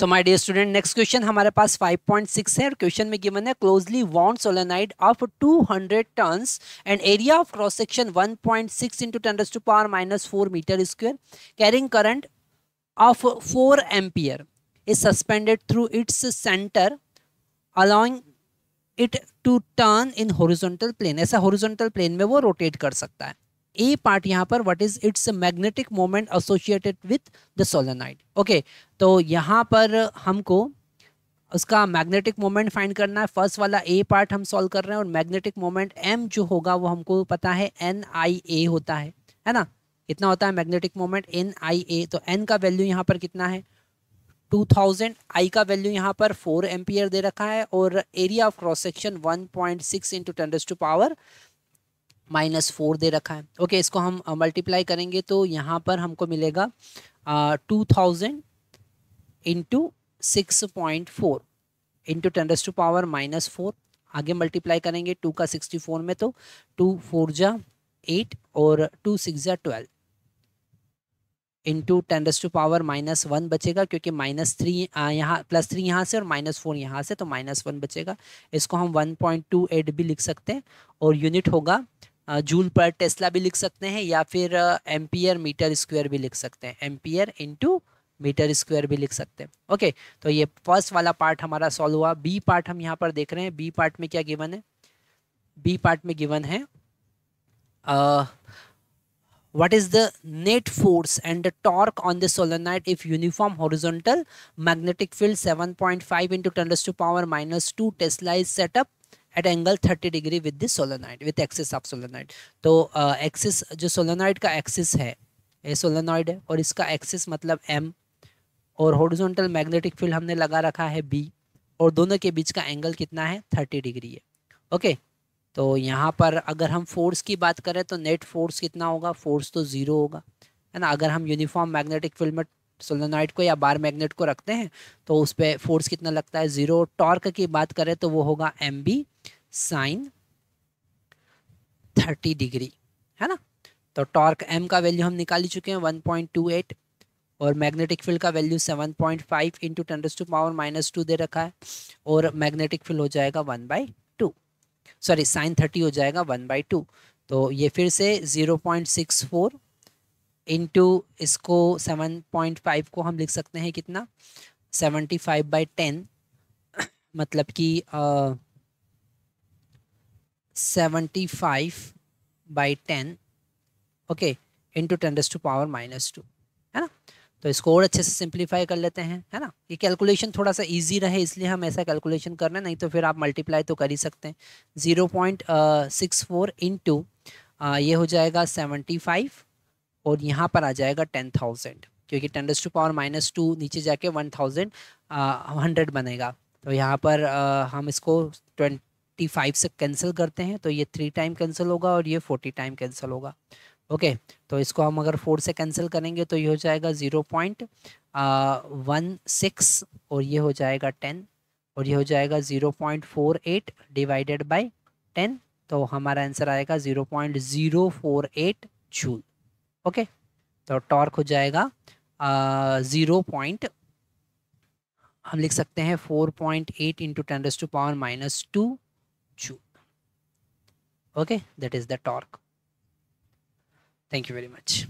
So my dear student next question हमारे पास 5.6 है और क्वेश्चन में गिवन है closely wound solenoid of 200 turns and area of cross section 1.6 point six into ten to power minus four metre square carrying current of 4 ampere is suspended through its centre along it to turn in horizontal plane ऐसा horizontal plane में वो rotate कर सकता है ए part यहाँ पर what is its magnetic moment associated with the solenoid okay तो यहाँ पर हमको उसका मैग्नेटिक मोमेंट फाइंड करना है फर्स्ट वाला ए पार्ट हम सॉल्व कर रहे हैं और मैग्नेटिक मोमेंट एम जो होगा वो हमको पता है एन आई ए होता है है ना कितना होता है magnetic moment N I A तो एन का वैल्यू यहाँ पर कितना है टू थाउजेंड आई का वैल्यू यहाँ पर फोर एम्पियर दे रखा है और area of cross section one point six into tens to power minus four दे रखा है ओके इसको हम मल्टीप्लाई uh, करेंगे तो यहाँ पर हमको मिलेगा two thousand into six point four into tens to power minus four आगे मल्टीप्लाई करेंगे टू का सिक्सटी फोर में तो टू फोर जा एट और टू सिक्स जा twelve into tens to power minus one बचेगा क्योंकि माइनस थ्री uh, यहाँ प्लस थ्री यहाँ से और माइनस फोर यहाँ से तो माइनस वन बचेगा इसको हम वन पॉइंट टू एट भी लिख सकते हैं और यूनिट होगा जूल पर टेस्ला भी लिख सकते हैं या फिर एम्पियर मीटर स्क्वायर भी लिख सकते हैं एम्पियर इंटू मीटर स्क्वायर भी लिख सकते हैं ओके तो ये फर्स्ट वाला पार्ट हमारा सॉल्व हुआ बी पार्ट हम यहाँ पर देख रहे हैं बी पार्ट में क्या गिवन है बी पार्ट में गिवन है what is the net force and torque on the the if uniform uniform magnetic field seven point five into raised to power minus two tesla set up at angle 30 degree with this solenoid with axis of solenoid तो axis uh, जो solenoid का axis है ये solenoid है और इसका axis मतलब M और हॉरिजॉन्टल मैग्नेटिक फील्ड हमने लगा रखा है बी और दोनों के बीच का एंगल कितना है थर्टी डिग्री है ओके तो यहाँ पर अगर हम फोर्स की बात करें तो नेट फोर्स कितना होगा फोर्स तो ज़ीरो होगा है ना अगर हम यूनिफॉर्म मैग्नेटिक फील्ड में सोलोनाइट को या बार मैग्नेट को रखते हैं तो उस पर फोर्स कितना लगता है ज़ीरो टॉर्क की बात करें तो वो होगा M B sine thirty degree है ना तो टॉर्क एम का वैल्यू हम निकाल चुके हैं वन पॉइंट टू एट और मैग्नेटिक फील्ड का value seven point five into tens to power minus two दे रखा है और मैग्नेटिक फील्ड हो जाएगा one by two sorry sine thirty हो जाएगा वन बाई टू तो ये फिर से zero point six four into इसको सेवन पॉइंट फाइव को हम लिख सकते हैं कितना सेवेंटी फाइव बाई टेन मतलब कि 75 by ten okay into ten to power minus two है ना तो इसको और अच्छे से सिंप्लीफाई कर लेते हैं है ना ये कैलकुलेशन थोड़ा सा इजी रहे इसलिए हम ऐसा कैलकुलेशन कर रहे हैं नहीं तो फिर आप मल्टीप्लाई तो कर ही सकते हैं zero point six four into ये हो जाएगा सेवेंटी फाइव और यहाँ पर आ जाएगा टेन थाउजेंड क्योंकि ten to power minus two नीचे जाके वन थाउजेंड हंड्रेड बनेगा तो यहाँ पर uh, हम इसको ट्वेंट थर्टी फाइव से कैंसिल करते हैं तो ये थ्री टाइम कैंसिल होगा और ये फोर्टी टाइम कैंसिल होगा ओके okay, तो इसको हम अगर फोर से कैंसिल करेंगे तो ये हो जाएगा ज़ीरो पॉइंट वन सिक्स और ये हो जाएगा टेन और ये हो जाएगा zero point four eight divided by ten तो हमारा आंसर आएगा zero point zero four eight joule okay तो टॉर्क हो जाएगा ज़ीरो पॉइंट हम लिख सकते हैं four point eight into ten to power minus two joule. Okay, that is the torque. Thank you very much.